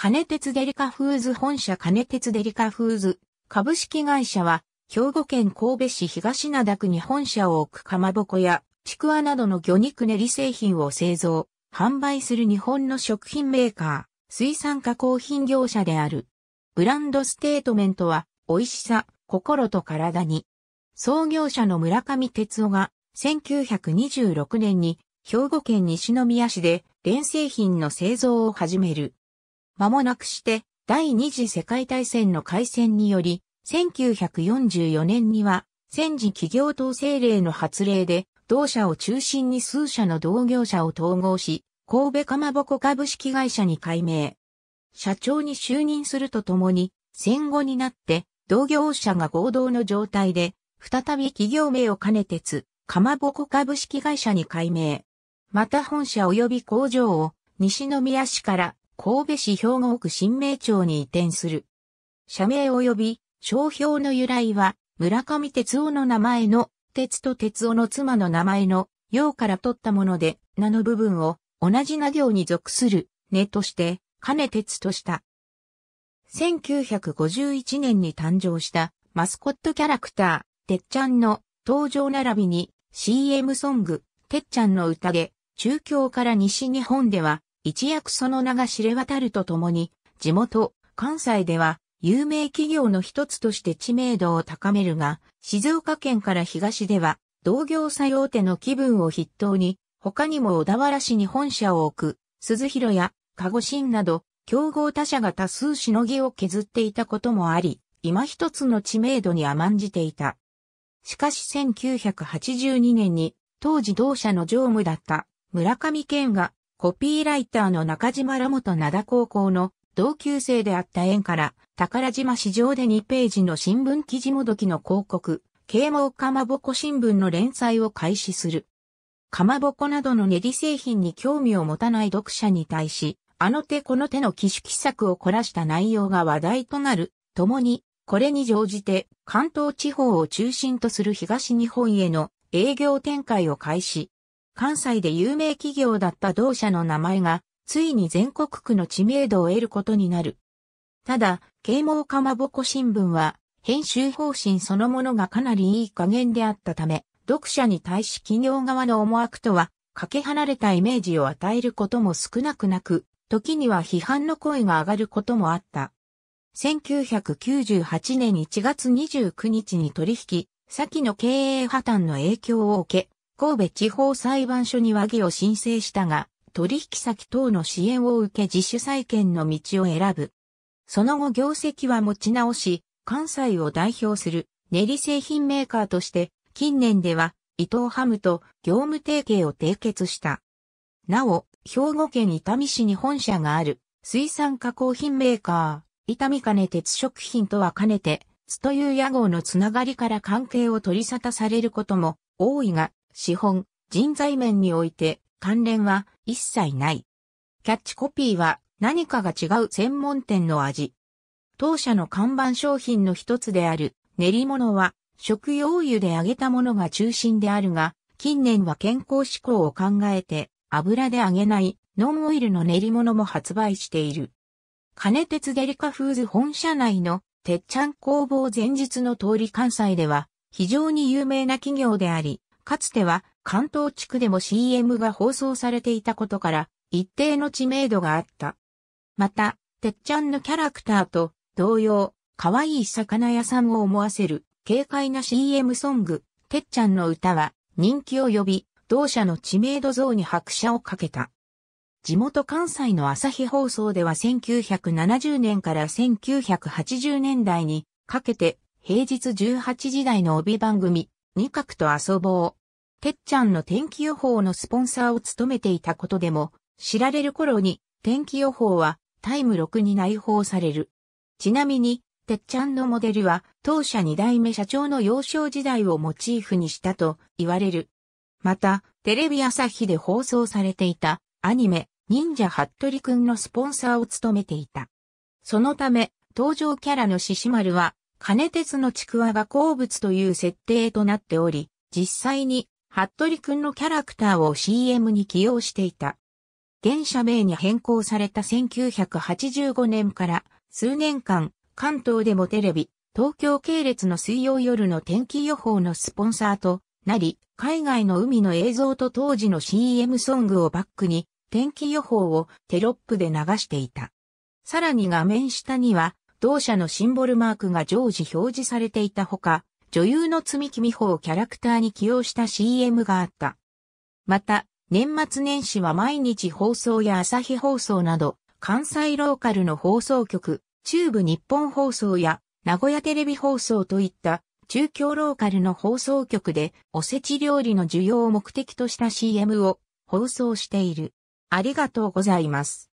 金鉄デリカフーズ本社金鉄デリカフーズ株式会社は兵庫県神戸市東灘区に本社を置くかまぼこやちくわなどの魚肉練り製品を製造、販売する日本の食品メーカー、水産加工品業者である。ブランドステートメントは美味しさ、心と体に。創業者の村上哲夫が1926年に兵庫県西宮市で電製品の製造を始める。間もなくして、第二次世界大戦の開戦により、1944年には、戦時企業統制令の発令で、同社を中心に数社の同業者を統合し、神戸かまぼこ株式会社に改名。社長に就任するとともに、戦後になって、同業者が合同の状態で、再び企業名を兼ねてつ、かまぼこ株式会社に改名。また本社及び工場を、西宮市から神戸市兵庫区新名町に移転する。社名及び商標の由来は、村上哲夫の名前の、哲と哲夫の妻の名前の、用から取ったもので、名の部分を、同じ名行に属する、根として、金哲とした。1951年に誕生したマスコットキャラクター、てっちゃんの登場並びに CM ソング、てっちゃんの宴、中京から西日本では一躍その名が知れ渡るとともに、地元、関西では有名企業の一つとして知名度を高めるが、静岡県から東では、同業作用手の気分を筆頭に、他にも小田原市に本社を置く、鈴広や鹿児島など、競合他社が多数しのぎを削っていたこともあり、今一つの知名度に甘んじていた。しかし1982年に、当時同社の常務だった村上健がコピーライターの中島らもと灘高校の同級生であった縁から、宝島市場で2ページの新聞記事もどきの広告、啓蒙かまぼこ新聞の連載を開始する。かまぼこなどの練り製品に興味を持たない読者に対し、あの手この手の機種奇策を凝らした内容が話題となる、ともに、これに乗じて関東地方を中心とする東日本への営業展開を開始。関西で有名企業だった同社の名前が、ついに全国区の知名度を得ることになる。ただ、啓蒙かまぼこ新聞は、編集方針そのものがかなりいい加減であったため、読者に対し企業側の思惑とは、かけ離れたイメージを与えることも少なくなく、時には批判の声が上がることもあった。1998年1月29日に取引、先の経営破綻の影響を受け、神戸地方裁判所に和議を申請したが、取引先等の支援を受け自主再建の道を選ぶ。その後業績は持ち直し、関西を代表する練り製品メーカーとして、近年では伊藤ハムと業務提携を締結した。なお、兵庫県伊丹市に本社がある水産加工品メーカー、伊丹金鉄食品とは兼ねて、津という屋号のつながりから関係を取り沙汰されることも多いが、資本、人材面において関連は一切ない。キャッチコピーは何かが違う専門店の味。当社の看板商品の一つである練り物は食用油で揚げたものが中心であるが、近年は健康志向を考えて油で揚げないノンオイルの練り物も発売している。金鉄デリカフーズ本社内の鉄ちゃん工房前日の通り関西では非常に有名な企業であり、かつては関東地区でも CM が放送されていたことから一定の知名度があった。また、てっちゃんのキャラクターと同様、可愛い魚屋さんを思わせる軽快な CM ソング、てっちゃんの歌は人気を呼び、同社の知名度増に拍車をかけた。地元関西の朝日放送では1970年から1980年代にかけて平日18時台の帯番組、二角と遊ぼう、てっちゃんの天気予報のスポンサーを務めていたことでも、知られる頃に天気予報はタイム6に内包される。ちなみに、てっちゃんのモデルは当社2代目社長の幼少時代をモチーフにしたと言われる。また、テレビ朝日で放送されていたアニメ、忍者ハットリくんのスポンサーを務めていた。そのため、登場キャラの獅子丸は、金鉄のちくわが好物という設定となっており、実際に服部くんのキャラクターを CM に起用していた。現社名に変更された1985年から数年間、関東でもテレビ、東京系列の水曜夜の天気予報のスポンサーとなり、海外の海の映像と当時の CM ソングをバックに、天気予報をテロップで流していた。さらに画面下には、同社のシンボルマークが常時表示されていたほか、女優の積木美穂をキャラクターに起用した CM があった。また、年末年始は毎日放送や朝日放送など、関西ローカルの放送局、中部日本放送や名古屋テレビ放送といった中京ローカルの放送局でおせち料理の需要を目的とした CM を放送している。ありがとうございます。